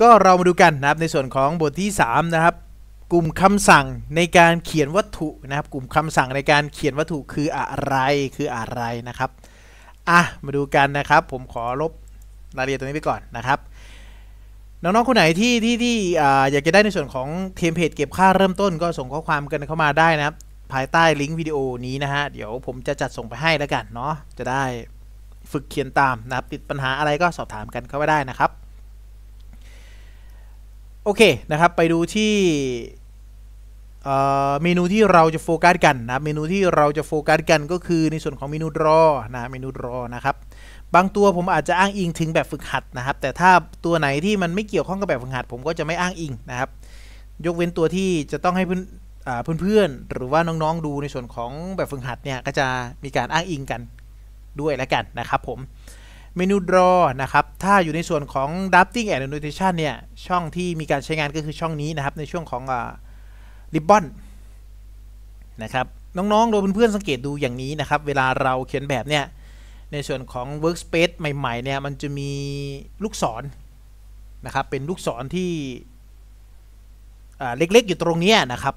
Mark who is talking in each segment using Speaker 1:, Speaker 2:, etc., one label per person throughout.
Speaker 1: ก็เรามาดูกันนะครับในส่วนของบทที่ 3 นะครับ กลุ่มคำสั่งในการเขียนวัตถุนะครับ กลุ่มคำสั่งในการเขียนวัตถุคืออะไรคืออะไรนะครับอ่ะมาดูกันนะครับ ผมขอลบรายละเอียดตรงนี้ไปก่อนนะครับน้องๆคนไหนที่ที่ที่อยากจะได้ในส่วนของเทมเพลตเก็บค่าเริ่มต้นก็ส่งข้อความกันเข้ามาได้นะครับ ภายใต้ลิงก์วิดีโอนี้นะฮะเดี๋ยวผมจะจัดส่งไปให้แล้วกันเนาะจะได้ฝึกเขียนตามนะครับติดปัญหาอะไรก็สอบถามกันเข้ามาได้นะครับโอเคนะครับไปดูที่เมนูที่เราจะโฟกัสกันนะเมนูที่เราจะโฟกัสกันก็คือในส่วนของเมนูรอนะเมนูรอนะครับบางตัวผมอาจจะอ้างอิงถึงแบบฝึกหัดนะครับแต่ถ้าตัวไหนที่มันไม่เกี่ยวข้องกับแบบฝึกหัด ผมก็จะไม่อ้างอิงนะครับ ยกเว้นตัวที่จะต้องให้เพื่อนเพื่อนหรือว่าน้องๆดูในส่วนของแบบฝึกหัดเนี่ยก็จะมีการอ้างอิงกันด้วยแล้วกันนะครับ ผมเมนูดรอนะครับ ถ้าอยู่ในส่วนของ drafting and annotation เนี่ย ช่องที่มีการใช้งานก็คือช่องนี้นะครับ ในช่วงของริบบอนนะครับ น้องๆโดยเพื่อนๆ สังเกตดูอย่างนี้นะครับ เวลาเราเขียนแบบ เนี่ย ในส่วนของ workspace ใหม่ๆเนี่ย มันจะมีลูกศรนะครับ เป็นลูกศรที่เล็กๆอยู่ตรงนี้นะครับ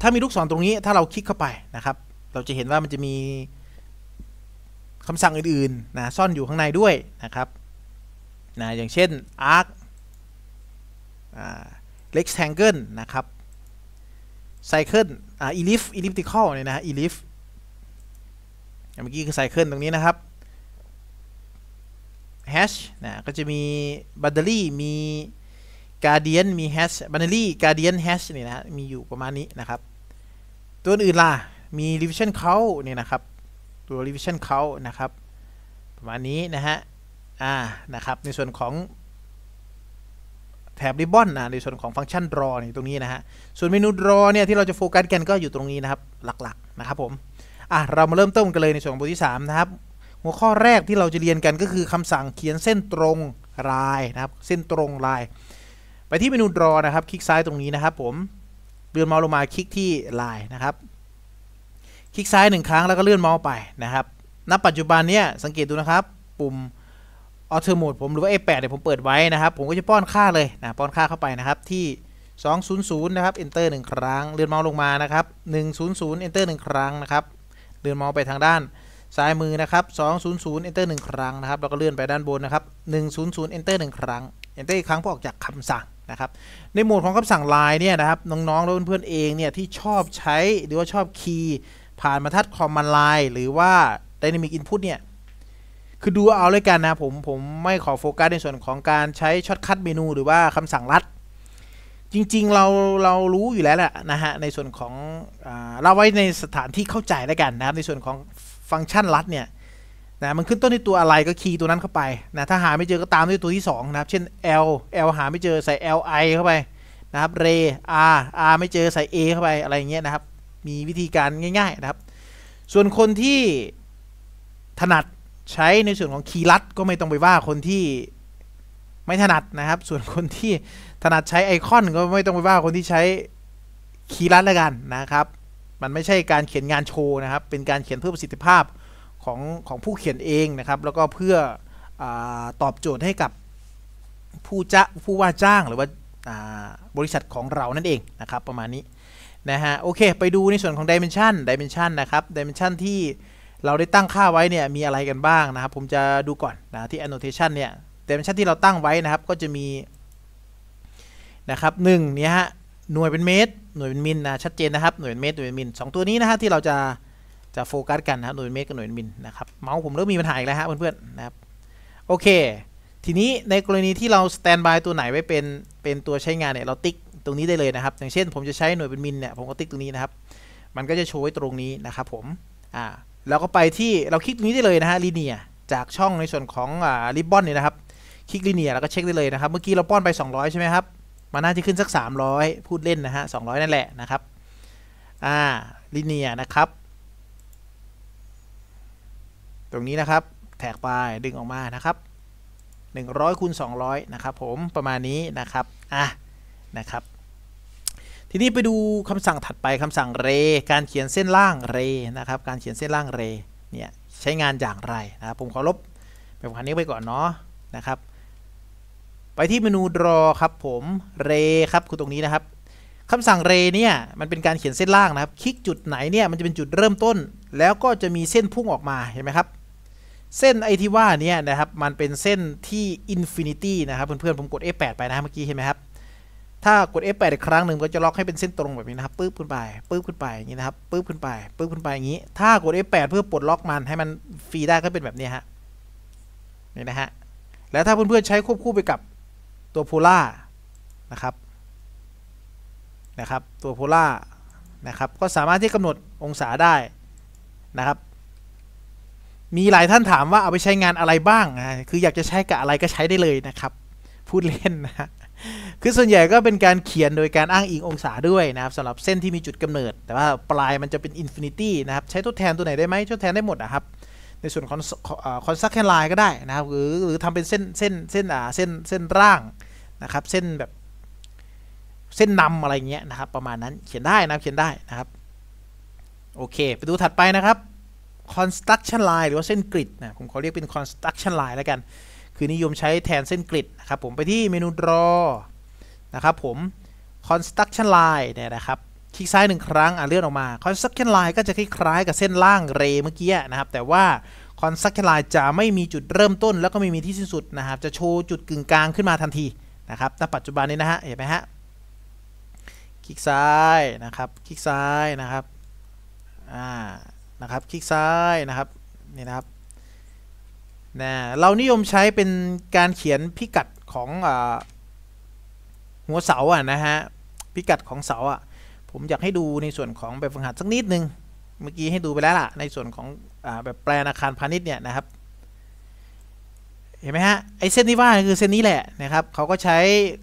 Speaker 1: ถ้ามีลูกศรตรงนี้ ถ้าเราคลิกเข้าไปนะครับ เราจะเห็นว่ามันจะมีคำสั่งอื่นๆนะซ่อนอยู่ข้างในด้วยนะครับนะอย่างเช่น arc rectangle นะครับ cycle ellipse elliptical เนี่ยนะ ellipse เมื่อกี้คือ cycle ตรงนี้นะครับ hash นะ ก็จะมี boundary มี guardian มี hash boundary guardian hash นี่นะ มีอยู่ประมาณนี้นะครับ ตัวอื่นล่ะ มี revision count เนี่ยนะครับัว revision count นะครับประมาณนี้นะฮะอ่านะครับในส่วนของแถบริบบอนนะในส่วนของฟังก์ชันรอในตรงนี้นะฮะส่วนเมนูรอเนี่ยที่เราจะโฟกัสกันก็อยู่ตรงนี้นะครับหลักๆนะครับผมอ่ะเรามาเริ่มต้นกันเลยในส่วนบทที่ 3 นะครับ หัวข้อแรกที่เราจะเรียนกันก็คือคำสั่งเขียนเส้นตรงลายนะครับเส้นตรงลายไปที่เมนูรอนะครับคลิกซ้ายตรงนี้นะครับผมเลื่อนเมาส์ลงมาคลิกที่ลายนะครับคลิกซ้ายหนึ่งครั้งแล้วก็เลื่อนเมาส์ไปนะครับ ณ ปัจจุบันเนี้ยสังเกตดูนะครับปุ่มออโตโหมดผมหรือว่า A8 เนี่ยผมเปิดไว้นะครับ ผมก็จะป้อนค่าเลยนะป้อนค่าเข้าไปนะครับที่ 200นะครับ Enter 1ครั้ง เลื่อนเมาส์ลงมานะครับ100 Enter 1ครั้งนะครับเลื่อนเมาส์ไปทางด้านซ้ายมือนะครับ200 Enter 1ครั้งนะครับแล้วก็เลื่อนไปด้านบนนะครับ100 Enter 1 ครั้ง Enter อีกครั้งเพื่อออกจากคำสั่งนะครับในโหมดของคำสั่งไลน์เนี่ยนะครับน้องๆและเพื่อนๆเองเนี่ยที่ชอบใช้หรือว่าชอบคีย์ผ่านมาทัดคอมมานไลน์หรือว่าดนามิกอินพุตเนี่ยคือดูเอาเลยกันนะผมผมไม่ขอโฟกัสในส่วนของการใช้ช็อตคัดเมนูหรือว่าคำสั่งลัดจริงๆเราเรารู้อยู่แล้วแหละนะฮะในส่วนของเราไว้ในสถานที่เข้าใจแล้วกันนะครับ ในส่วนของฟังก์ชันลัดเนี่ยนะมันขึ้นต้นที่ตัวอะไรก็คีย์ตัวนั้นเข้าไปนะถ้าหาไม่เจอก็ตามด้วยตัวที่ 2 นะครับ เช่น L L หาไม่เจอใส่ L I เข้าไปนะครับ r R R ไม่เจอใส่ A เข้าไปอะไรอย่างเงี้ยนะครับมีวิธีการง่ายๆนะครับส่วนคนที่ถนัดใช้ในส่วนของคีย์ลัดก็ไม่ต้องไปว่าคนที่ไม่ถนัดนะครับ ส่วนคนที่ถนัดใช้ไอคอนก็ไม่ต้องไปว่าคนที่ใช้คีย์ลัดแล้วกันนะครับมันไม่ใช่การเขียนงานโชว์นะครับ เป็นการเขียนเพื่อประสิทธิภาพของของผู้เขียนเองนะครับ แล้วก็เพื่ออตอบโจทย์ให้กับผู้จ้าผู้ว่าจ้าง หรือว่าบริษัทของเรานั่นเองนะครับ ประมาณนี้นะฮะโอเคไปดูในส่วนของ dimension dimension นะครับ dimension ที่เราได้ตั้งค่าไว้เนี่ยมีอะไรกันบ้างนะครับผมจะดูก่อนนะที่ annotation เนี่ย dimension ที่เราตั้งไว้นะครับก็จะมีนะครับหนึ่งเนี่ยฮะหน่วยเป็นเมตรหน่วยเป็นมิลนะชัดเจนนะครับหน่วยเป็นเมตรหน่วยเป็นมิลสองตัวนี้นะฮะที่เราจะจะโฟกัสกันนะหน่วยเป็นเมตรกับหน่วยเป็นมิลนะครับเมาส์ผมเริ่มมีปัญหาอีกแล้วฮะเพื่อนๆนะครับโอเคทีนี้ในกรณีที่เราสแตนบายตัวไหนไว้เป็นเป็นตัวใช้งานเนี่ยเราติ๊กตรงนี้ได้เลยนะครับ อย่างเช่นผมจะใช้หน่วยเป็นมิลเนี่ย ผมก็ติ๊กตรงนี้นะครับ มันก็จะโชว์ไว้ตรงนี้นะครับผมอ่าแล้วก็ไปที่เราคลิกตรงนี้ได้เลยนะฮะลีเนียจากช่องในส่วนของอ่าริบบอนเนี่ยนะครับ คลิกลีเนียแล้วก็เช็คได้เลยนะครับ เมื่อกี้เราป้อนไป 200ใช่ไหมครับมันน่าจะขึ้นสัก 300 พูดเล่นนะฮะ200 นั่นแหละนะครับอ่าลีเนียนะครับ ตรงนี้นะครับ แท็กไปดึงออกมานะครับ100คูณ200นะครับผม ประมาณนี้นะครับ อ่ะนะครับ ทีนี้ไปดูคำสั่งถัดไปคำสั่งเร การเขียนเส้นล่างเรนะครับการเขียนเส้นล่างเรเนี่ยใช้งานอย่างไรนะครับผมขอลบแบบคันนี้ไปก่อนเนาะนะครับไปที่เมนู draw ครับผมเรครับคือตรงนี้นะครับคำสั่งเรเนี่ยมันเป็นการเขียนเส้นล่างนะครับคลิกจุดไหนเนี่ยมัน จะเป็นจุดเริ่มต้น แล้วก็จะมีเส้นพุ่งออกมาเห็นไหมครับเส้นไอที่ว่าเนี่ยนะครับมันเป็นเส้นที่อินฟินิตี้นะครับเพื่อนๆผมกด F8 ไปนะเมื่อกี้เห็นไหมครับถ้ากด F8 อีกครั้งหนึ่งก็จะล็อกให้เป็นเส้นตรงแบบนี้นะครับ ปึ๊บขึ้นไป ปึ๊บขึ้นไป อย่างนี้นะครับ ปึ๊บขึ้นไป ปึ๊บขึ้นไป อย่างนี้ ถ้ากด F8 เพื่อปลดล็อกมันให้มันฟรีได้ก็เป็นแบบนี้ฮะนี่นะฮะ แล้วถ้าเพื่อนๆใช้ควบคู่ไปกับตัวโพล่านะครับ นะครับ ตัวโพล่านะครับ ก็สามารถที่กำหนดองศาได้นะครับ มีหลายท่านถามว่าเอาไปใช้งานอะไรบ้างนะคืออยากจะใช้กับอะไรก็ใช้ได้เลยนะครับ พูดเล่นนะคือส่วนใหญ่ก็เป็นการเขียนโดยการอ้างอิงองศาด้วยนะครับสำหรับเส้นที่มีจุดกำเนิด แต่ว่าปลายมันจะเป็น อินฟินิตี้นะครับ ใช้ทดแทนตัวไหนได้ไหมทดแทนได้หมดนะครับ ในส่วนของคอนสตักชันไลน์ก็ได้นะครับ หรือหรือทำเป็นเส้นเส้นเส้นอ่าเส้นเส้นร่างนะครับเส้นแบบเส้นนำ อะไรเงี้ย นะครับ ประมาณนั้นเขียนได้นะเขียนได้นะครับโอเค ไปดูถัดไปนะครับ construction line หรือว่าเส้นกริดนะผมขอเรียกเป็น construction line แล้วกัน คือนิยมใช้แทนเส้นกริดนะครับผมไปที่เมนู draw นะครับผม construction line เนี่ยนะครับคลิกซ้ายหนึ่งครั้งอ่ะเลื่อนออกมา construction line ก็จะคล้ายๆกับเส้นล่างเรเมื่อกี้นะครับแต่ว่า construction line จะไม่มีจุดเริ่มต้นแล้วก็ไม่มีที่สิ้นสุดนะครับ จะโชว์จุดกึ่งกลางขึ้นมาทันทีนะครับณปัจจุบันนี้นะฮะเห็นไหมฮะคลิกซ้ายนะครับคลิกซ้ายนะครับอ่านะครับคลิกซ้ายนะครับนี่นะครับนะเรานิยมใช้เป็นการเขียนพิกัดของหัวเสาอ่ะนะฮะ พิกัดของเสาอ่ะ ผม อยาก ให้ดูในส่วนของแบบฝึกหัดสักนิดนึง เมื่อกี้ ให้ดูไป แล้ว ล่ะ ในส่วนของอแบบแปลนอาคารพาณิชย์เนี่ย นะ ครับ เห็นไหมฮะ ไอเส้นที่ว่าคือเส้น นี้ แหละ นะครับเขาก็ใช้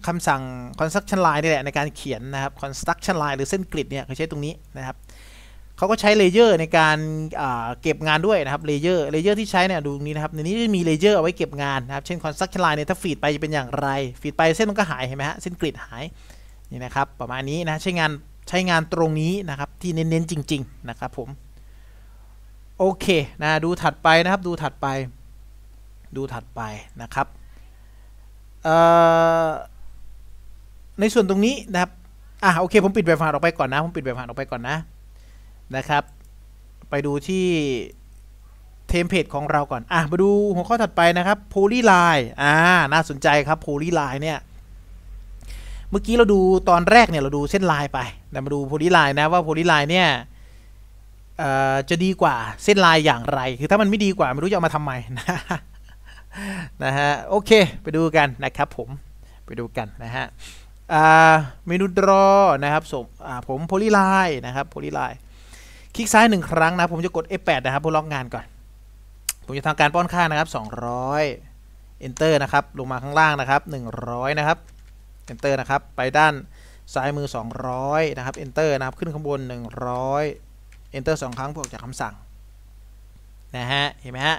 Speaker 1: คำสั่ง construction line นี่ แหละ ในการเขียนนะครับ construction line หรือเส้นกริดเนี่ยเขาใช้ตรงนี้นะครับเขาก็ใช้เลเยอร์ ในการเก็บงานด้วย นะครับเลเยอร์เลเยอร์ที่ใช้เนี่ยดูตรงนี้นะครับในนี้จะมีเลเยอร์เอาไว้เก็บงานนะครับ เช่นคอนสตักชนไลน์เนี่ยถ้าฟีดไปจะเป็นอย่างไรฟีดไปเส้นมันก็หายเห็นไหมฮะเส้นกริดหายนี่นะครับ ประมาณนี้นะใช้งานใช้งานตรงนี้นะครับ ที่เน้นๆจริง ๆนะครับผมโอเคนะดูถัดไปนะครับดูถัดไป ดูถัดไปนะครับในส่วนตรงนี้นะครับอ่ะโอเคผมปิดแบบผ่านออกไปก่อนนะผมปิดแบบผ่านออกไปก่อนนะนะครับ ไปดูที่เทมเพลตของเราก่อนอ่ะมาดูหัวข้อถัดไปนะครับโพลีไลน์อ่าน่าสนใจครับโพลีไลน์เนี่ยเมื่อกี้เราดูตอนแรกเนี่ยเราดูเส้นลายไปแต่มาดูโพลีไลน์นะว่าโพลีไลน์เนี่ยจะดีกว่าเส้นลายอย่างไรคือถ้ามันไม่ดีกว่าไม่รู้จะเอามาทำไมนะนะฮะโอเคไปดูกันนะครับผมไปดูกันนะฮะเมนูดรอนะครับผมผมโพลีไลน์นะครับโพลีไลน์คลิกซ้ายหนึ่งครั้งนะ ผมจะกด F8 นะครับเพื่อล็อกงานก่อน ผมจะทำการป้อนค่านะครับ 200 Enter นะครับลงมาข้างล่างนะครับ 100 นะครับ Enter นะครับไปด้านซ้ายมือ 200 นะครับ Enter นะครับขึ้นข้างบน 100 Enter 2 ครั้งเพื่อกจากคำสั่งนะฮะ เห็นไหมฮะ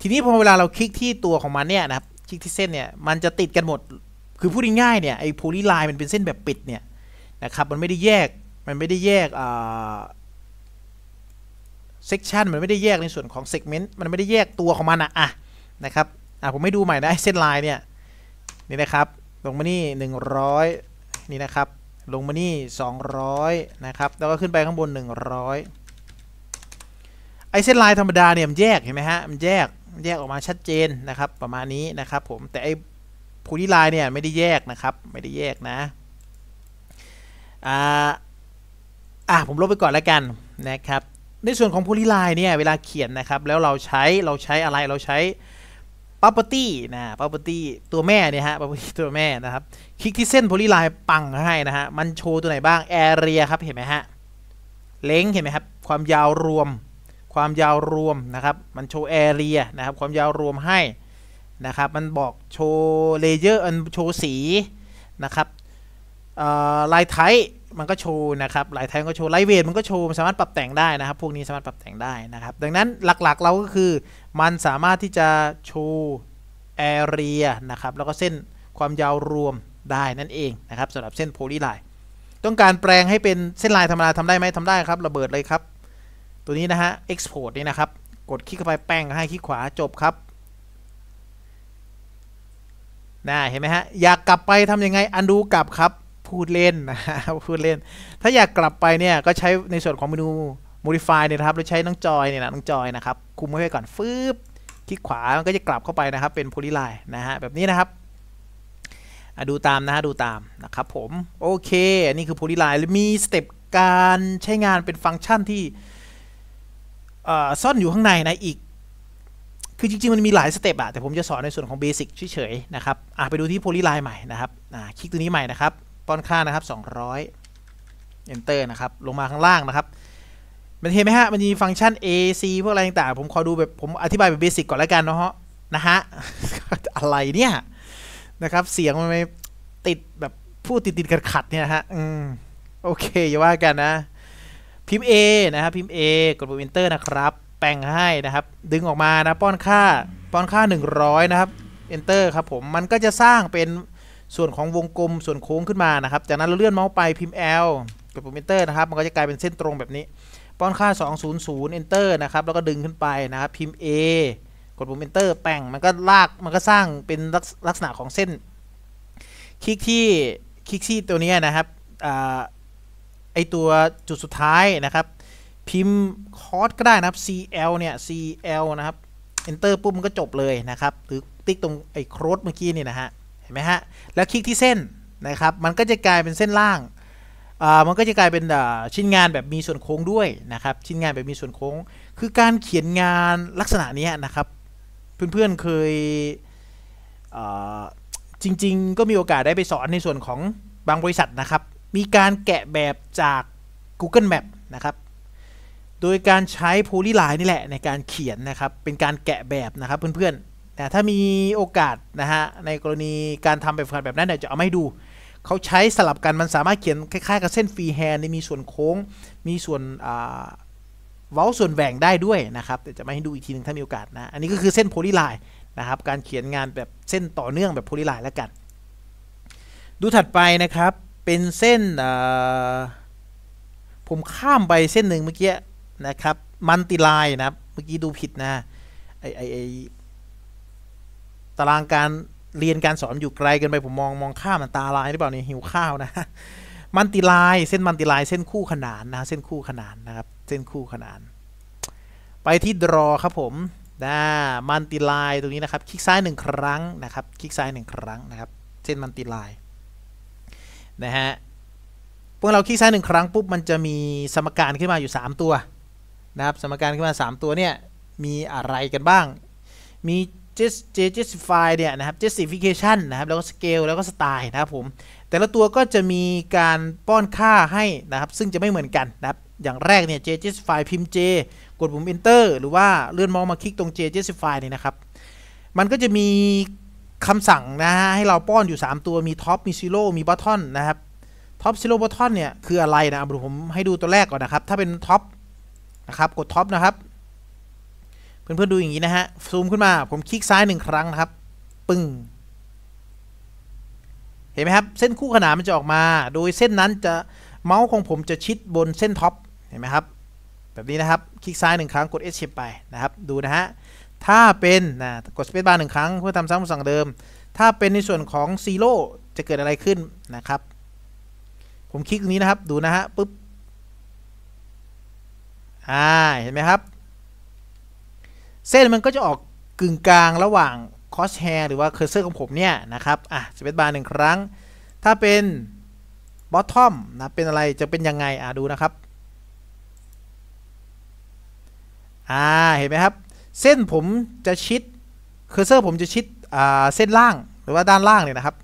Speaker 1: ทีนี้พอเวลาเราคลิกที่ตัวของมันเนี่ยนะครับคลิกที่เส้นเนี่ยมันจะติดกันหมดคือพูดง่ายๆเนี่ยไอ้โพลีไลน์มันเป็นเส้นแบบปิดเนี่ยนะครับมันไม่ได้แยกมันไม่ได้แยกอ่าเซกชันมันไม่ได้แยกในส่วนของเซกเมนต์มันไม่ได้แยกตัวของมันอะอะนะครับอ่ะ ผมไม่ดูใหม่นะเส้นลายเนี่ยนี่นะครับ ลงมานี่100 นี่นะครับ ลงมานี่ 200 นะครับ แล้วก็ขึ้นไปข้างบน 100ไอเส้นลายธรรมดาเนี่ยมันแยกเห็นไหมฮะมันแยกแยกออกมาชัดเจนนะครับ ประมาณนี้นะครับ ผมแต่ไอพูดีลายเนี่ยไม่ได้แยกนะครับ ไม่ได้แยกนะอ่าอ่ะผมลบไปก่อนแล้วกันนะครับในส่วนของโพลีไลน์เนี่ยเวลาเขียนนะครับแล้วเราใช้เราใช้อะไรเราใช้ property นะ property ตัวแม่เนี่ยฮะ property ตัวแม่นะครับคลิกที่เส้นโพลีไลน์ปังให้นะฮะมันโชว์ตัวไหนบ้าง area ครับเห็นไหมฮะเลงเห็นไหมครับความยาวรวมความยาวรวมนะครับมันโชว์ area นะครับความยาวรวมให้นะครับมันบอกโชว์เลเยอร์มันโชว์สีนะครับลายไทป์มันก็โชว์ นะครับหลายแท่งก็โชว์ไลท์เวทมันก็โชว์สามารถปรับแต่งได้นะครับพวกนี้สามารถปรับแต่งได้นะครับ ดังนั้นหลักๆ เราก็คือ มันสามารถที่จะโชว์แอเรียนะครับ แล้วก็เส้นความยาว รวมได้นั่นเองนะครับสำหรับเส้น โพลีไลน์ต้องการแปลงให้เป็นเส้นลายธรรมดาทำได้ไหมทำได้ครับ ระเบิดเลยครับตัวนี้ นะฮะ export นี่นะครับ กดคลิกเข้าไปแป้งให้คลิกขวาจบครับน่าเห็นไหมฮะอยากกลับไปทำยังไงอันดูกลับครับพูดเล่นนะพูดเล่น ถ้าอยากกลับไปเนี่ย ก็ใช้ในส่วนของเมนู modify เนี่ยครับเราใช้น้องจอยเนี่ยนะน้องจอยนะครับ คุมไว้ก่อนฟืบคลิกขวา มันก็จะกลับเข้าไปนะครับ เป็น polyline นะฮะแบบนี้นะครับ ดูตามนะฮะดูตามนะครับ ผม โอเค อันนี้คือ polyline มีสเต็ปการใช้งานเป็นฟังก์ชันที่ซ่อนอยู่ข้างในนะอีก คือจริงๆมันมีหลายสเต็ปอะแต่ผมจะสอนในส่วนของเบสิกเฉยๆนะครับไปดูที่โพลีไลน์ใหม่นะครับ คลิกตัวนี้ใหม่นะครับป้อนค่านะครับ 200 Enter นะครับลงมาข้างล่างนะครับมันเห็นไหมฮะมันมีฟังก์ชัน AC พวกอะไรต่างๆผมขอดูแบบผมอธิบายแบบเบสิกก่อนแล้วกันเนาะนะฮะอะไรเนี่ยนะครับเสียงมันไม่ติดแบบพูดติดติดขัดขัดเนี่ยฮะอืมโอเคอย่าว่ากันนะ พิมพ์ A นะครับพิมพ์ A กดปุ่ม Enter นะครับ แปลงให้นะครับดึงออกมานะป้อนค่า ป้อนค่า100นะครับ Enter ครับผมมันก็จะสร้างเป็นส่วนของวงกลมส่วนโค้งขึ้นมานะครับ จากนั้นเราเลื่อนเมาส์ไปพิมพ์ L กดปุ่ม Enter นะครับ มันก็จะกลายเป็นเส้นตรงแบบนี้ ป้อนค่า 200 Enter นะครับ แล้วก็ดึงขึ้นไปนะครับ พิมพ์ A กดปุ่ม Enter แป้งมันก็ลาก มันก็สร้างเป็นลักษณะของเส้น คลิกที่คลิกที่ตัวนี้นะครับอไอตัวจุดสุดท้ายนะครับ พิมพ์คอร์สก็ได้นะครับ CL เนี่ย CL นะครับ Enter ปุ๊บมันก็จบเลยนะครับ หรือติ๊กตรงไอ้โครดเมื่อกี้นี่นะฮะห็นไหมฮะ แล้วคลิกที่เส้นนะครับ มันก็จะกลายเป็นเส้นล่างมันก็จะกลายเป็นชิ้นงานแบบมีส่วนโค้งด้วยนะครับ ชิ้นงานแบบมีส่วนโค้ง คือการเขียนงานลักษณะนี้นะครับ เพื่อนๆเคยจริงๆ ก็มีโอกาสได้ไปสอนในส่วนของบางบริษัทนะครับ มีการแกะแบบจาก Google Map นะครับ โดยการใช้โพลีไลน์นี่แหละในการเขียนนะครับ เป็นการแกะแบบนะครับเพื่อนๆแต่ ถ้ามีโอกาส นะ ฮะ ในกรณีการทำแบบฝึกแบบ นั้นเนี่ยจะ เอาไม่ดู เขาใช้สลับ กัน มันสามารถเขียนคล้าย ๆ กับเส้นฟรีแฮนด์มีส่วนโค้ง มีส่วนเว้าส่วนแหว่งได้ด้วยนะครับ แต่จะไม่ให้ดูอีกทีหนึ่งถ้ามีโอกาส นะอันนี้ก็คือเส้นโพลีไลน์นะครับการเขียนงานแบบเส้นต่อเนื่องแบบโพลีไลน์แล้วกัน ดูถัดไปนะครับเป็นเส้นผมข้ามไปเส้นหนึ่งเมื่อกี้นะครับมันติไลน์นะครับเมื่อกี้ดูผิดนะไอไอไอตารางการเรียนการสอนอยู่ไกลกันไปผมมองมองข้ามมันตาลายหรือเปล่าเนี่ยหิวข้าวนะมันติลายเส้นมันติลายเส้นคู่ขนานนะเส้นคู่ขนานนะครับเส้นคู่ขนาน ไปที่ดรอครับผมนะมันติลายตรงนี้นะครับคลิกซ้ายหนึ่งครั้งนะครับคลิกซ้ายหนึ่งครั้งนะครับเส้นมันติลายนะฮะพวกเราคลิกซ้ายหนึ่งครั้ง ปุ๊บมันจะมีสมการขึ้นมาอยู่ 3 ตัวนะครับสมการขึ้นมา 3 ตัวเนี่ยมีอะไรกันบ้างมีจสจ s สฟายเนี่ยนะครับเจส t ิ f i c a t i นะครับ แล้วก็สเกลแล้วก็สไตล์นะครับผมแต่ละตัวก็จะมีการป้อนค่าให้นะครับซึ่งจะไม่เหมือนกันนะครับ อย่างแรกเนี่ยเจ u s ส i f พิมพ์ j กดปุ่ม enter หรือว่าเลื่อนมองมาคลิกตรง j จสฟายเนี่ยนะครับ มันก็จะมีคำสั่งนะฮะให้เราป้อนอยู่ 3 ตัวมีท็อปมี z โร่มีบัตทอนนะครับท็อปซ z โร่บัตทอนเนี่ยคืออะไรนะผมให้ดูตัวแรกก่อนนะครับ ถ้าเป็นท็อปนะครับกดท็อปนะครับเพื่อนๆ ดูอย่างนี้นะฮะซูมขึ้นมาผมคลิกซ้ายหนึ่งครั้งนะครับ ปึ้งเห็นไหมครับเส้นคู่ขนานมันจะออกมาโดยเส้นนั้นจะเมาส์ของผมจะชิดบนเส้นท็อปเห็นไหมครับ แบบนี้นะครับคลิกซ้ายหนึ่งครั้งกด S s h a p e ไปนะครับดูนะฮะถ้าเป็นนะกด Space Bar หนึ่งครั้งเพื่อทำซ้ำคำสั่งเดิมถ้าเป็นในส่วนของ Zero จะเกิดอะไรขึ้นนะครับ ผมคลิกตรงนี้นะครับดูนะฮะปุ๊บอ่าเห็นไหมครับเส้นมันก็จะออกกึ่งกลางระหว่างคอสแฮร์หรือว่าเคอร์เซอร์ของผมเนี่ยนะครับ อ่ะสเปซบาร์หนึ่งครั้ง ถ้าเป็นบอททอมนะเป็นอะไรจะเป็นยังไง อ่ะดูนะครับ อ่า เห็นไหมครับ เส้นผมจะชิดเคอร์เซอร์ผมจะชิดอ่าเส้นล่างหรือว่าด้านล่างเลยนะครับ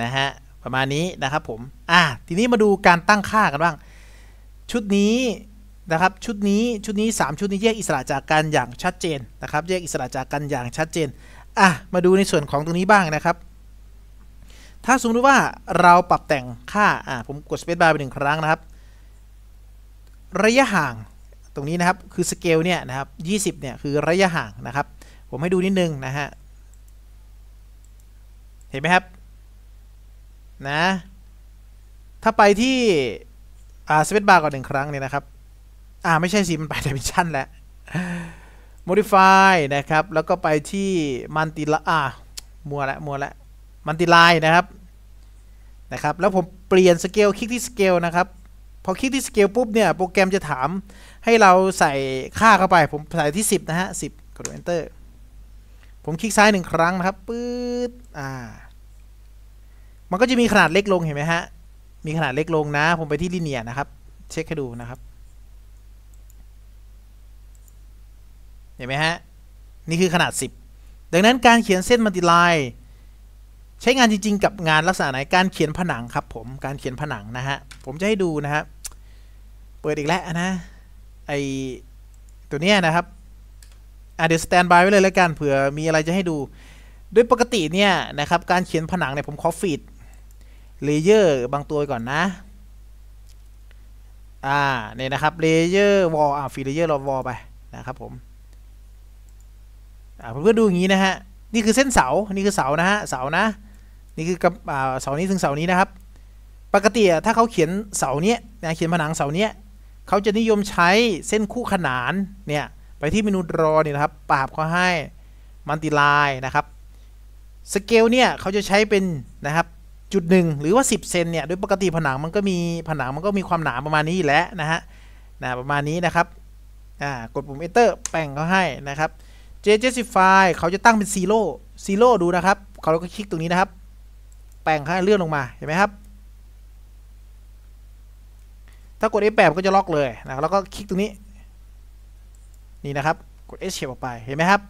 Speaker 1: นะฮะ ประมาณนี้นะครับผม อ่ะทีนี้มาดูการตั้งค่ากันบ้าง ชุดนี้นะครับ ชุดนี้ชุดนี้ 3 ชุดนี้แยกอิสระจากกันอย่างชัดเจนนะครับแยกอิสระจากกันอย่างชัดเจนอ่ะมาดูในส่วนของตรงนี้บ้างนะครับ ถ้าสมมติว่าเราปรับแต่งค่าอ่ะผมกดสเปซบาร์ไปหนึ่งครั้งนะครับระยะห่างตรงนี้นะครับคือสเกลเนี่ยนะครับ20เนี่ยคือระยะห่างนะครับผมให้ดูนิดนึงนะฮะเห็นไหมครับนะถ้าไปที่อ่าสเปซบาร์ก่อนหนึ่งครั้งเนี่ยนะครับอ่า ไม่ใช่สิมันไปดิเมนชันแล้ว modify นะครับ แล้วก็ไปที่มันติละอ่ามัวละมัวละมันติไลน์นะครับนะครับแล้วผมเปลี่ยนสเกลคลิกที่สเกลนะครับพอคลิกที่สเกลปุ๊บเนี่ย โปรแกรมจะถามให้เราใส่ค่าเข้าไป ผมใส่ที่ 10นะฮะ10กด enter ผมคลิกซ้ายหนึ่งครั้งนะครับปื๊ดอ่ามันก็จะมีขนาดเล็กลงเห็นไหมฮะมีขนาดเล็กลงนะ ผมไปที่ลิเนียนะครับ เช็คให้ดูนะครับเห็นไหมฮะนี่คือขนาด 10 ดังนั้นการเขียนเส้นมัลติไลน์ใช้งานจริงๆกับงานลักษณะไหนการเขียนผนังครับผมการเขียนผนังนะฮะผมจะให้ดูนะฮะเปิดอีกแล้วนะไอตัวเนี้ยนะครับเดี๋ยวสแตนบายไว้เลยแล้วกันเผื่อมีอะไรจะให้ดูโดยปกติเนี่ยนะครับการเขียนผนังเนี่ยผมขอฟีดเลเยอร์บางตัวก่อนนะอ่าเนี่ยนะครับเลเยอร์วอลอ่าฟีเลเยอร์เราวอลไปนะครับผมเพื่อดูอย่างนี้นะฮะ นี่คือเส้นเสา นี่คือเสานะฮะ เสานะ นี่คือกับเสานี้ถึงเสานี้นะครับ ปกติถ้าเขาเขียนเสาเนี้ยนะเขียนผนังเสาเนี้ยเขาจะนิยมใช้เส้นคู่ขนาน เนี่ย ไปที่เมนูรอเนี่ยนะครับ ปราบเขาให้มันติไลน์นะครับ สเกลเนี่ยเขาจะใช้เป็นนะครับจุดหนึ่งหรือว่า 10 เซนเนี่ย โดยปกติผนังมันก็มีผนังมันก็มีความหนาประมาณนี้แหละนะฮะ นะประมาณนี้นะครับอ่ากดปุ่ม enter แป้งเขาให้นะครับ j j s t i f y เขาจะตั้งเป็น zero zero ดูนะครับเขาก็คลิกตรงนี้นะครับแปลงค่าเลื่อนลงมาเห็นไหมครับ ถ้ากด F8 ก็จะล็อกเลยนะแล้วก็คลิกตรงนี้ นี่นะครับกด Escape ออกไปเห็นไหมครับ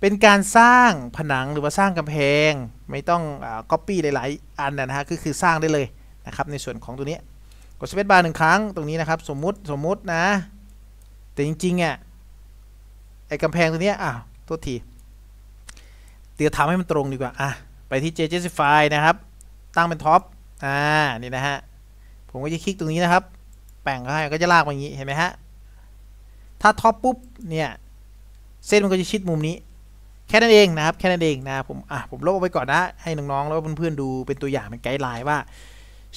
Speaker 1: เป็นการสร้างผนังหรือว่าสร้างกำแพง ไม่ต้องก๊อปปี้หลายๆอันนะฮะก็คือสร้างได้เลยนะครับในส่วนของตัวนี้กดสเปซ e Bar หนึ่งครั้งตรงนี้นะครับ สมมุติสมมุตินะ แต่จริงๆอ่ะไอ้กำแพง ตัวเนี้ยอ้าวตัวที เดี๋ยวทำให้มันตรงดีกว่า อ่ะไปที่ j justify นะครับ ตั้ง เป็นท็อป อ่า นี่ นะฮะ ผมก็จะคลิก ตรงนี้นะครับ แป่งเข้าให้ก็จะลากมาอย่างนี้ เห็นไหมฮะ ถ้าท็อป ปุ๊บ เนี่ย เส้นมันก็จะ ชิดมุมนี้ แค่นั้นเองนะครับ แค่นั้นเอง นะ ผม อ่ะ ผมลบเอาไปก่อนนะ ให้น้องๆแล้วก็เพื่อนๆดูเป็นตัวอย่างเป็นไกด์ไลน์ว่า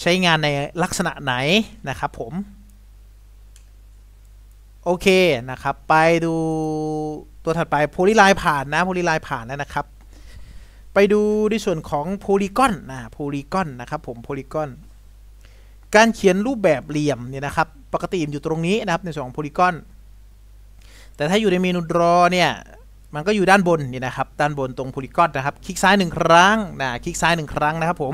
Speaker 1: ใช้งานในลักษณะไหนนะครับ ผมโอเค นะครับไปดูตัวถัดไปโพลีไลน์ผ่าน นะโพลีไลน์ผ่านแล้วนะครับ ไปดูในส่วนของโพลีกอนนะโพลีกอนนะครับ ผมโพลีกอน การเขียนรูปแบบเหลี่ยมเนี่ยนะครับ ปกติอยู่ตรงนี้นะครับในส่วนของโพลีกอน แต่ถ้าอยู่ในเมนูดรอเนี่ยมันก็อยู่ด้านบนนี่นะครับด้านบนตรงโพลีกอนนะครับคลิกซ้ายหนึ่งครั้งนะคลิกซ้ายหนึ่งครั้งนะครับผม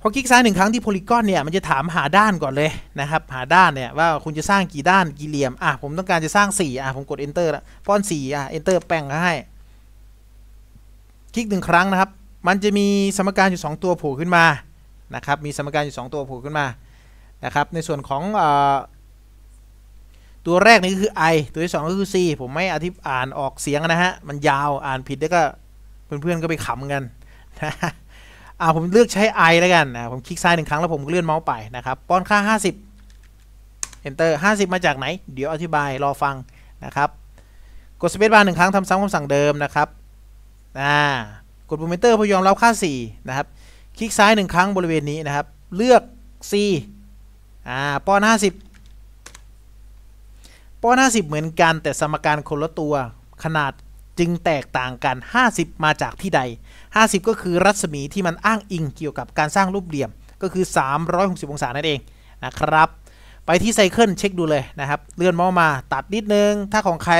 Speaker 1: พอคลิกซ้ายหนึ่งครั้ง ที่โพลีกอนเนี่ย มันจะ ถามหาด้านก่อนเลยนะครับ หาด้าน เนี่ยว่าคุณจะสร้างกี่ ด้านกี่เหลี่ยมอ่ะผมต้องการจะสร้าง4อ่ะผมกด enter แลวป้อน4อ่ะ enter แป้งให้ คลิกหนึ่งครั้งนะครับ มันจะมีสมการอยู่ 2 ตัวโผล่ขึ้นมานะครับ มีสมการอยู่ 2 ตัวโผล่ขึ้นมานะครับ ในส่วนของตัวแรกนี่คือ i ตัวที่2ก็คือ c ผมไม่อธิบอ่านออกเสียงนะฮะมันยาวอ่านผิดแล้วก็เพื่อนๆก็ไปขำกันนะอ่าผมเลือกใช้ i แล้วกันนะผมคลิกซ้ายหนึ่งครั้งแล้วผมเลื่อนเมาส์ไปนะครับป้อนค่า50 enter 50 มาจากไหนเดี๋ยวอธิบายรอฟังนะครับ กดสเปซบาร์หนึ่งครั้งทำซ้ำคำสั่งเดิมนะครับอ่ากดปุ่มเตอร์พยอมรับค่า4นะครับคลิกซ้ายหนึ่งครั้งบริเวณนี้นะครับเลือก C อ่าป้อน50 ป้อน50 เหมือนกันแต่สมการคนละตัวขนาดจึงแตกต่างกัน 50 มาจากที่ใด 50 ก็คือรัศมีที่มันอ้างอิงเกี่ยวกับการสร้างรูปเหลี่ยมก็คือ 360 องศา นั่นเองนะครับ ไปที่ไซเคิลเช็คดูเลยนะครับ เลื่อนเมาส์มาตัดนิดนึงถ้าของใคร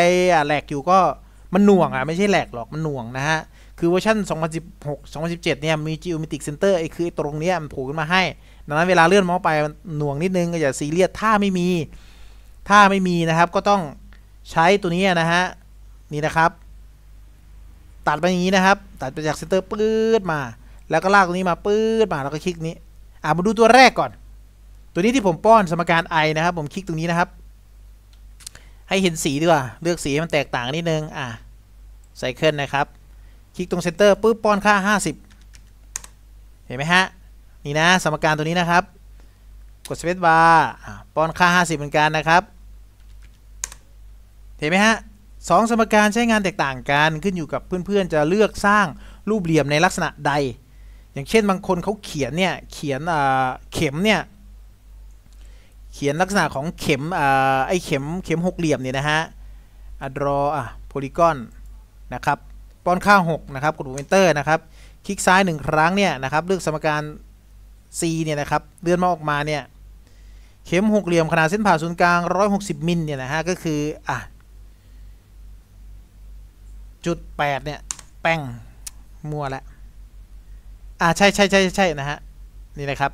Speaker 1: แหลกอยู่ก็มันหน่วงอ่ะไม่ใช่แหลกหรอกมันหน่วงนะฮะคือเวอร์ชัน2016 2017เนี่ยมี geometric center ไอ้คือตรงนี้มันโผล่ขึ้นมาให้ ดังนั้นเวลาเลื่อนเมาส์ไปมันหน่วงนิดนึงก็อย่าซีเรียสถ้าไม่มีถ้าไม่มีนะครับก็ต้องใช้ตัวนี้นะฮะนี่นะครับตัดไปอย่างนี้นะครับตัดไปจากเซนเตอร์ปื๊ดมาแล้วก็ลากตรงนี้มาปื๊ดมาแล้วก็คลิกนี้อ่ามาดูตัวแรกก่อนตัวนี้ที่ผมป้อนสมการ i นะครับผมคลิกตรงนี้นะครับ ให้เห็นสีดีกว่าเลือกสีมันแตกต่างนิดนึงอ่าไซเคิลนะครับ คลิกตรงเซนเตอร์ปื๊บป้อนค่า50 เห็นไหมฮะนี่นะสมการตัวนี้นะครับกดสเปซบาร์ป้อนค่า 50 เหมือนกันนะครับ เห็นไหมฮะ2สมการใช้งานแตกต่างกันขึ้นอยู่กับ เพื่อน ๆ จะเลือกสร้างรูปเหลี่ยมในลักษณะใด อย่างเช่นบางคนเขาเขียนเนี่ยเขียนเข็ม เนี่ย เขียนลักษณะของเข็มไอเข็มเข็มหกเหลี่ยม เนี่ย นะฮะอะดรออะโพลีกอนนะครับป้อนค่า6นะครับกดปุ่มเตอร์นะครับ คลิกซ้าย 1 ครั้ง เนี่ย นะครับ เลือกสมการ c เนี่ยนะครับเลื่อนมาออกมาเนี่ยเข็มหกเหลี่ยมขนาดเส้นผ่าศูนย์กลาง 160มิลเนี่ยนะฮะก็คืออ่ะจุดแปดเนี่ย แป้งมั่วละอ่าใช่ใช่ใช่ใช่นะฮะ นี่ นะครับ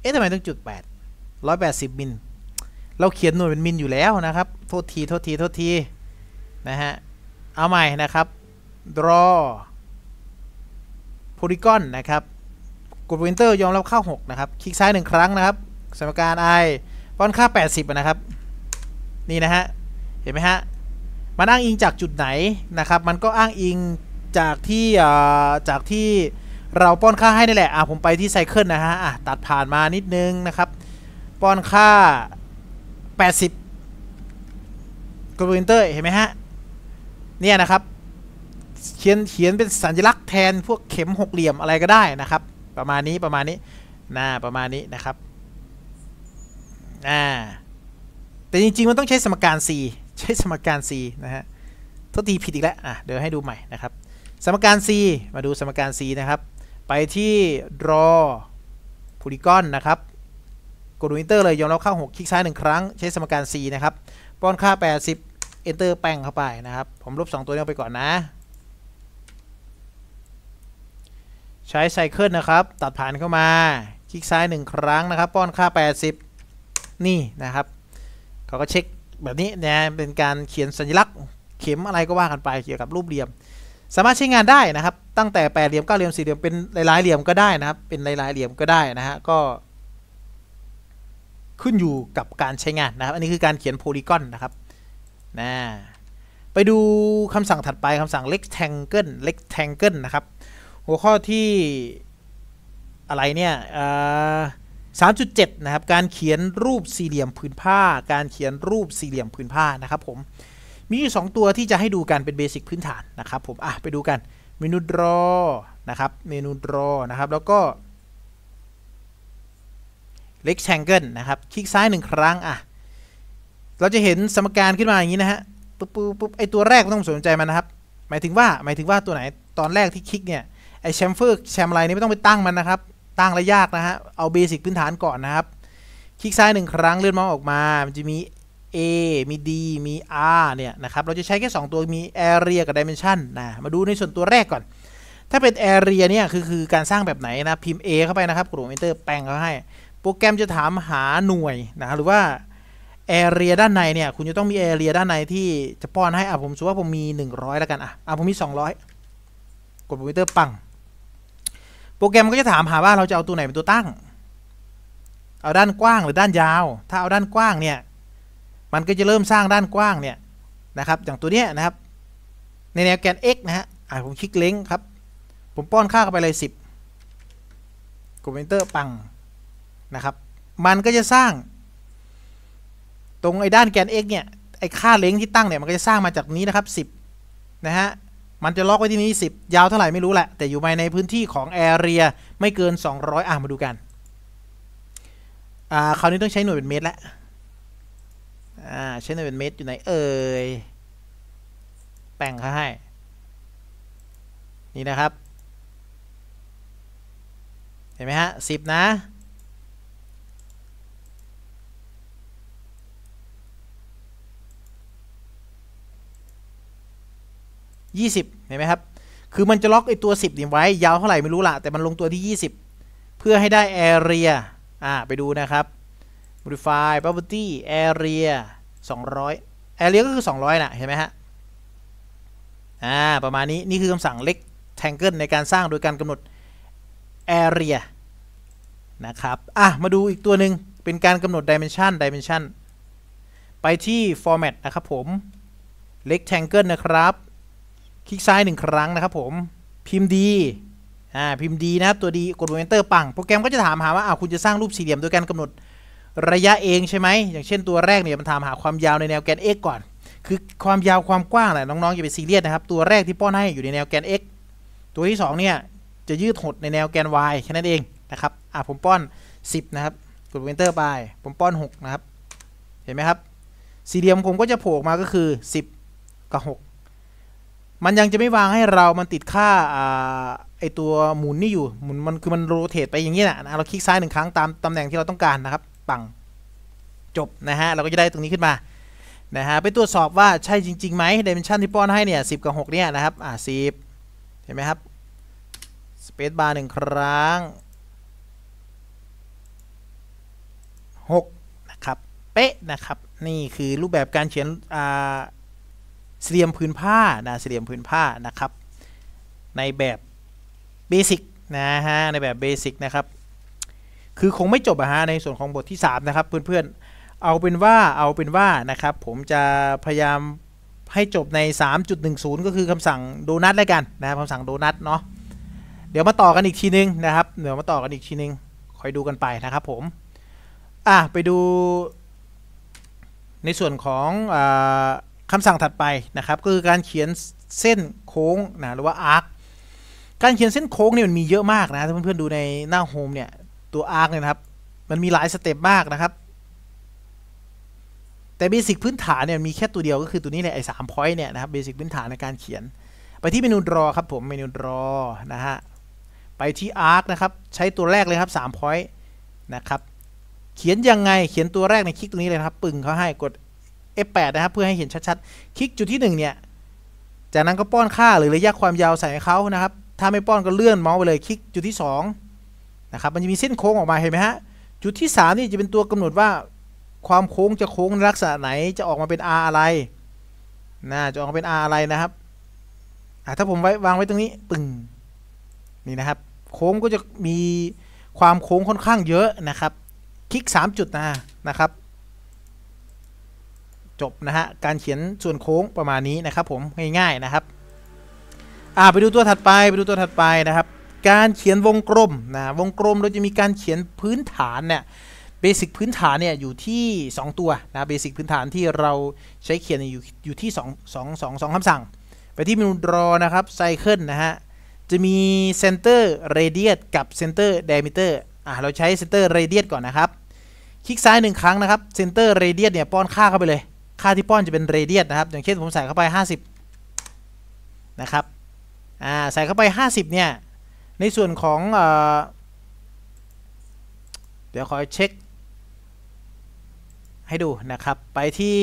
Speaker 1: เอ๊ะทำไมต้องจุดแปดร้อยแปดสิบมิล เราเขียนหน่วยเป็น มิลอยู่แล้วนะครับ โทษทีโทษทีโทษทีนะฮะ เอาใหม่นะครับ draw polygon นะครับ กดวินเตอร์ยอมรับค่า6 นะครับ คลิกซ้ายหนึ่งครั้งนะครับ สมการ i ป้อนค่า 80นะครับ นี่นะฮะเห็นไหมฮะมันอ้างอิงจากจุดไหน นะ ครับ มัน ก็อ้างอิงจาก ที่จากที่เราป้อนค่าให้นี่แหละ อ่ะผมไปที่ไซเคิลนะฮะ อ่ะตัดผ่านมานิดนึง นะครับ ป้อนค่า 80กดูเอนเตอร์ เห็นไหมฮะ เนี่ยนะครับ เขียนเขียนเป็นสัญลักษณ์แทนพวกเข็มหกเหลี่ยมอะไรก็ได้ นะครับ ประมาณนี้ ประมาณนี้นะประมาณนี้นะครับ อ่า แต่จริงๆมันต้องใช้สมการ c ใช้สมการ c นะฮะทวทีผิด อีกแล้วอ่ะ เดี๋ยวให้ดูใหม่ นะ ครับ สมการ c มาดูสมการ c นะครับ ไปที่ draw polygon นะครับกดดู enter เลยยอมรับค่า6คลิกซ้าย1ครั้ง ใช้สมการ c นะครับป้อนค่า 80 enter แป้งเข้าไปนะครับ ผมลบ2ตัวนี้ไปก่อนนะ ใช้ไซเคิลนะครับ ตัดผ่านเข้ามา คลิกซ้าย 1 ครั้งนะครับ ป้อนค่า 80 นี่นะครับ เขาก็เช็คแบบนี้นะเป็นการเขียนสัญลักษณ์เข็มอะไรก็ว่ากันไปเกี่ยวกับรูปเหลี่ยม สามารถใช้งานได้นะครับ ตั้งแต่แปดเหลี่ยมเก้าเหลี่ยมสี่เหลี่ยมเป็นหลายๆเหลี่ยมก็ได้นะครับ เป็นหลายๆเหลี่ยมก็ได้นะฮะก็ ขึ้นอยู่กับการใช้งานนะครับ อันนี้คือการเขียนโพลีกอนนะครับนะไปดูคำสั่งถัดไปคำสั่งเล็กแทงเกิลเล็กแทงเกิลนะครับ หัวข้อที่อะไรเนี่ยอ่า3.7นะครับ การเขียนรูปสี่เหลี่ยมผืนผ้า การเขียนรูปสี่เหลี่ยมผืนผ้านะครับผม มีอยู่2ตัวที่จะให้ดูกันเป็นเบสิกพื้นฐานนะครับผม อ่ะ ไปดูกัน เมนูดรอนะครับ เมนูดรอนะครับ แล้วก็เล็กแชงเกิลนะครับ คลิกซ้ายหนึ่งครั้ง อ่ะ เราจะเห็นสมการขึ้นมาอย่างนี้นะฮะ ปุ๊บปุ๊บปุ๊บไอตัวแรกต้องสนใจมันนะครับ หมายถึงว่า หมายถึงว่าตัวไหน ตอนแรกที่คลิกเนี่ย ไอแชมเฟอร์แชมไลน์นี้ไม่ต้องไปตั้งมันนะครับตั้งและยากนะฮะ เอาเบสิกพื้นฐานก่อนนะครับ คลิกซ้ายหนึ่งครั้งเลื่อนมาส์ออกมา มันจะมี A มี D มี R เนี่ยนะครับ เราจะใช้แค่2ตัว มี Area กับ Dimension นะ มาดูในส่วนตัวแรกก่อน ถ้าเป็น Area เนี่ย คือคือการสร้างแบบไหนนะ พิมพ์ A เข้าไปนะครับ กด Enter แปลง เขาให้ โปรแกรมจะถามหาหน่วยนะ หรือว่า Area ด้านใน เนี่ย คุณจะต้องมี Area ด้านในที่จะป้อนให้ อ่ะผมสูว่าผมมี100แล้วกัน อ่ะอ่ะผมมี 200กดปุ่ม Enter ปังโปรแกรมก็จะถามหาว่าเราจะเอาตัวไหนเป็นตัวตั้ง เอาด้านกว้างหรือด้านยาว ถ้าเอาด้านกว้างเนี่ย มันก็จะเริ่มสร้างด้านกว้างเนี่ยนะครับ อย่างตัวเนี้ยนะครับ ในแนวแกน x นะฮะผมคลิกเล็งครับ ผมป้อนค่าเข้าไปเลย10คอมพิวเตอร์ปังนะครับ มันก็จะสร้าง ตรงไอ้ด้านแกน x เนี่ย ไอ้ ค่าเล็งที่ตั้งเนี่ยมันก็จะ สร้างมาจากนี้นะครับ 10 นะฮะมัน จะ ล็อก ไว้ ที่ นี้ 10 ยาวเท่า ไหร่ ไม่รู้ แหละ แต่อยู่ในพื้นที่ของ แอเรีย ไม่เกิน 200 อ่ะมาดูกัน อ่า คราว นี้ ต้องใช้ หน่วยเป็นเมตรแล้ว อ่า ใช้ หน่วยเป็นเมตร อยู่ไหนเอ่ยแป่ง เขาให้ นี่ นะ ครับ เห็นไหมฮะ 10 นะยี่สิบเห็นไหมครับ คือมันจะล็อกไอตัว 10นี่ไว้ ยาวเท่าไหร่ ไม่รู้ละ แต่ มัน ลงตัว ที่ 20 เพื่อให้ได้ area อ่าไปดูนะครับ modify property area 200 area ก็คือ 200นะเห็นไหมฮะ อ่า ประมาณนี้ นี่คือคำสั่ง rectangle ในการสร้างโดยการกำหนด area นะครับ อ่ะ มาดูอีกตัวหนึ่งเป็นการกำหนด dimension dimension ไปที่ format นะครับ ผม rectangle นะครับคลิก ซ้ายหนึ่งครั้ง นะ ครับ ผม พิมพ์ดีอ่า พิมพ์ดีนะครับตัวดีกดเวนมตอร์ ปังโปรแกรมก็จะถาม หาว่าอ่าคุณ จะสร้างรูปสี่เหลี่ยมโดยการกำหนดระยะเอง ใช่ไหมอย่าง เช่นตัวแรก เนี่ย มัน ถาม หาความยาวในแนวแกน x ก่อน คือความยาวความ กว้างแหละน้องๆอย่าไปซีเรียสนะครับ ตัวแรกที่ป้อนให้อยู่ในแนวแกน x ตัวที่2เนี่ยจะยืดหดในแนวแกน y แค่นั้นเองนะครับอ่าผมป้อน10นะครับกดเนเตอร์ไปผมป้อน6นะครับเห็นไหมครับสี่เหลี่ยมผมก็จะโผล่มาก็คือ 10 กับมัน ยัง จะไม่วางให้เรา มัน ติด ค่าอ่าไอตัว หมุนนี่ อยู่ หมุนมัน คือ มัน โรเตทไป อย่างนี้แหละเรา คลิกซ้ายหนึ่งครั้ง ตาม ตำแหน่งที่ เรา ต้องการ นะ ครับ ปังจบ นะ ฮะ เราก็จะได้ตรงนี้ขึ้นมา นะ ฮะ ไปตรวจสอบว่าใช่ จริง ๆ ไหมเดเมนชั่น ที่ป้อนให้เนี่ยสิกับ 6 เนี่ยนะครับ อ่าสิบเห็นไหมครับสเปซบาร์หนึ่งครั้ง 6 นะครับ เป๊ะนะครับ นี่คือรูปแบบการเขียน อ่าสี่เหลี่ยมผืนผ้านะสี่เหลี่ยมผืนผ้านะครับ ในแบบเบสิกนะฮะ ในแบบเบสิกนะครับ คือคงไม่จบอะฮะ ในส่วนของบทที่3นะครับ เพื่อนๆ เอาเป็นว่าเอาเป็นว่านะครับ ผมจะพยายามให้จบใน 3.10 ก็คือคำสั่ง โดนัทแล้วกัน นะครับคำสั่ง โดนัทเนาะ เดี๋ยวมาต่อกันอีก ทีนึงนะครับเดี๋ยวมาต่อกันอีกทีนึง คอยดูกันไปนะครับ ผมอ่ะไปดูในส่วนของอคำสั่งถัดไปนะครับ ก็คือการเขียนเส้นโค้งนะหรือว่าอาร์คการเขียนเส้นโค้งเนี่ยมันมีเยอะมากนะเพื่อนเพื่อนดูในหน้าโฮมเนี่ยตัวอาร์คเนี่ยะครับมันมีหลายสเต็ปมากนะครับ แต่เบสิกพื้นฐานเนี่ยมีแค่ตัวเดียวก็คือตัวนี้แหละไอ้สามพอยต์เนี่ยนะครับเบสิกพื้นฐานในการเขียนไปที่เมนูดรอครับผมเมนูดรอนะฮะไปที่อาร์คนะครับใช้ตัวแรกเลยครับ3 p o ยต์นะครับเขียนยังไงเขียนตัวแรกในคลิกตรงนี้เลยครับ ปึ่งเขาให้กด F8 นะครับเพื่อให้เห็นชัดๆคลิกจุดที่ 1 เนี่ย จากนั้นก็ป้อนค่าหรือระยะความยาวใส่ให้เขานะครับ ถ้าไม่ป้อนก็เลื่อนเมาส์ไปเลยคลิกจุดที่ 2 นะครับ มัน จะมีเส้นโค้งออกมาเห็นไหมฮะ จุดที่ 3 นี่จะเป็นตัวกำหนดว่า ความโค้งจะโค้งลักษณะไหน จะออกมาเป็น R อะไรนะจะออกมาเป็น R อะไร นะครับถ้าผมไว้วางไว้ตรงนี้ปึ่งนี่นะครับ โค้งก็จะมีความโค้งค่อนข้างเยอะนะครับคลิก 3 จุดนะนะครับจบนะฮะ การเขียนส่วนโค้งประมาณนี้นะครับผม ง่ายๆนะครับอ่าไปดูตัวถัดไป ไปดูตัวถัดไป นะครับ การเขียนวงกลมนะวงกลมเราจะมีการเขียนพื้นฐานเนี่ยเบสิกพื้นฐานเนี่ย อยู่ที่ 2 ตัวนะเบสิกพื้นฐานที่เราใช้เขียนอยู่อยู่ที่ 2 2 2 2คำสั่ง ไปที่เมนูดรอนะครับไซเคิลนะฮะจะมีเซนเตอร์เรเดียสกับเซนเตอร์เดมิเตอร์อ่ะเราใช้เซนเตอร์เรเดียสก่อนนะครับคลิกซ้าย1ครั้งนะครับเซนเตอร์เรเดียสเนี่ยป้อนค่าเข้าไปเลยค่าที่ป้อนจะเป็นเรเดียสนะครับอย่างเช่นผมใส่เข้าไป50นะครับอ่าใส่เข้าไป50เนี่ยในส่วนของเอเดี๋ยวขอเช็คให้ดูนะครับไปที่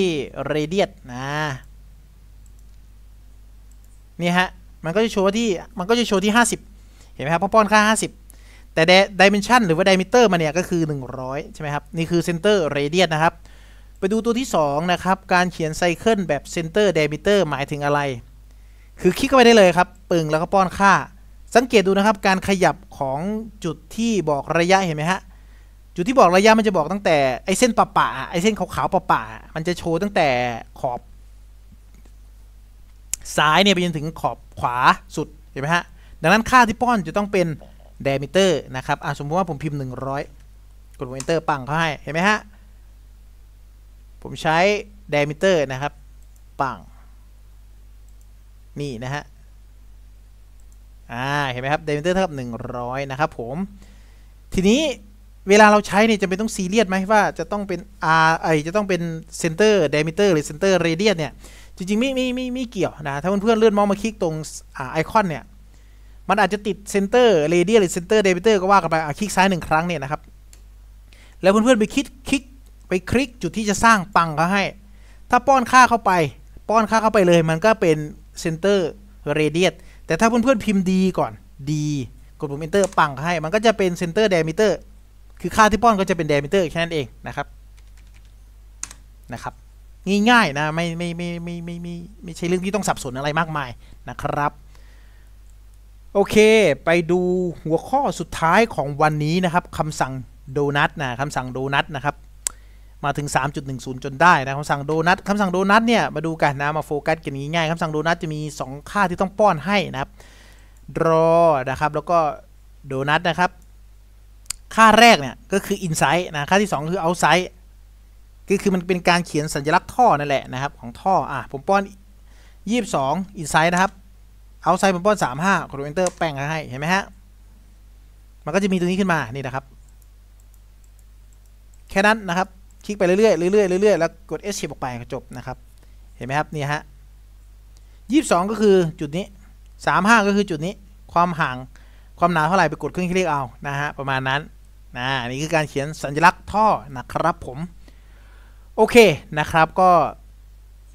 Speaker 1: เรเดียสนะนี่ฮะมันก็จะโชว์ที่มันก็จะโชว์ที่ 50เห็นไหมครับพอป้อนค่า50 แต่ดิเมนชันหรือว่าดิมิเตอร์มันเนี่ยก็คือ 100ใช่ไหมครับนี่คือเซนเตอร์เรเดียสนะครับไปดูตัวที่ 2 นะครับ การเขียนไซเคิลแบบเซนเตอร์เดมิเตอร์ หมายถึงอะไร คือคลิกเข้าไปได้เลยครับ ปึงแล้วก็ป้อนค่า สังเกตดูนะครับการขยับของจุดที่บอกระยะเห็นไหมฮะ จุดที่บอกระยะมันจะบอกตั้งแต่ ไอเส้นปะปะไอเส้นขาวๆปะปะมันจะโชว์ตั้งแต่ขอบ ซ้ายเนี่ย ไปจนถึงขอบขวาสุดเห็นไหมฮะดังนั้นค่าที่ป้อนจะต้องเป็นเดมิเตอร์นะครับอ่สมมติว่าผมพิมพ์ 100กด enter ปังเขาให้เห็นไหมฮะผมใช้ diameter นะครับ ปังนี่นะฮะ อ่า เห็นไหมครับ diameter เท่ากับ100 นะครับผม ทีนี้เวลาเราใช้เนี่ยจะเป็นต้องซีเรียสไหมว่าจะต้องเป็น r ไอจะต้องเป็น center diameter หรือ center radius เนี่ย จริงๆ ไม่ไม่ไม่ไม่เกี่ยวนะ ถ้าเพื่อนๆเลื่อนมองมาคลิกตรงไอคอนเนี่ย มันอาจจะติด center radius หรือ center diameter ก็ว่ากันไปคลิกซ้ายหนึ่งครั้งเนี่ยนะครับ แล้วเพื่อนๆไปคลิกคลิกไปคลิกจุดที่จะสร้างตังเขาให้ ถ้าป้อนค่าเข้าไป ป้อนค่าเข้าไปเลยมันก็เป็น center radius แต่ถ้าเพื่อนๆพิมพ์ d ก่อน d กดปุ่ม enter ปังให้มันก็จะเป็น center diameter คือค่าที่ป้อนก็จะเป็น diameter แค่นั้นเองนะครับ นะครับ ง่ายๆนะไม่ไม่ไม่ไม่ไม่ไม่ไม่ใช่เรื่องที่ต้องสับสนอะไรมากมายนะครับ โอเค ไปดูหัวข้อสุดท้ายของวันนี้นะครับคำสั่งโดนัทนะคำสั่ง โดนัท นะครับมาถึง3.10จนได้นะคำสั่งโดนัทคำสั่งโดนัทเนี่ยมาดูกันนะมาโฟกัสกันง่ายๆคำสั่งโดนัทจะมี 2 ค่าที่ต้องป้อนให้นะครับ draw นะครับแล้วก็โดนัทนะครับ ค่าแรกเนี่ยก็คือ i n s i ซ h ์นะค่าที่2 คือ outside ก็คือมันเป็นการเขียนสัญลักษณ์ท่อนั่นแหละนะครับของท่ออ่ะ ผมป้อน22 insight นะครับ outside ผมป้อน 35กด enter แป้งให้เห็นไหมฮะมันก็จะมีตรงนี้ขึ้นมานี่นะครับ แค่นั้นนะครับคลิกไปเรื่อยๆ เรื่อยๆ เรื่อยๆ แล้วกด Escape ออกไปก็จบนะครับ เห็นไหมครับนี่ฮะยีก็คือจุดนี้ 35 ก็คือจุดนี้ ความห่าง ความหนาเท่าไหร่ไปกดเครื่องคิดเลขเอา นะฮะ ประมาณนั้นนะนี่คือการเขียนสัญลักษณ์ท่อนะครับผม โอเคนะครับก็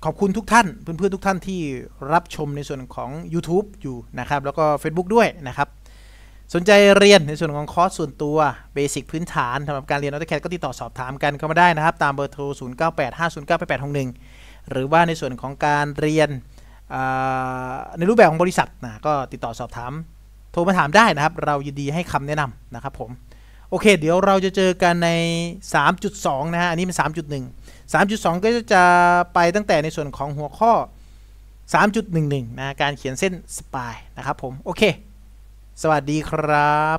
Speaker 1: ขอบคุณทุกท่าน เพื่อนๆ ทุกท่านที่รับชมในส่วนของ YouTube อยู่นะครับ แล้วก็ Facebook ด้วยนะครับสนใจเรียนในส่วนของคอร์ส ส่วนตัวเบสิกพื้นฐานสำหรับการเรียนอโต้แคดก็ติดต่อสอบถามกันเข้ามาได้นะครับ ตามเบอร์โทร 0985098861หรือว่าในส่วนของการเรียนในรูปแบบของบริษัทนะก็ติดต่อสอบถาม โทรมาถามได้นะครับ เรายินดีให้คำแนะนำนะครับผม โอเคเดี๋ยวเราจะเจอกันใน 3.2 นะฮะอันนี้เป็น 3.1 3.2 ก็จะไปตั้งแต่ในส่วนของหัวข้อ 3.11นะการเขียนเส้นสปายนะครับผมโอเคสวัสดีครับ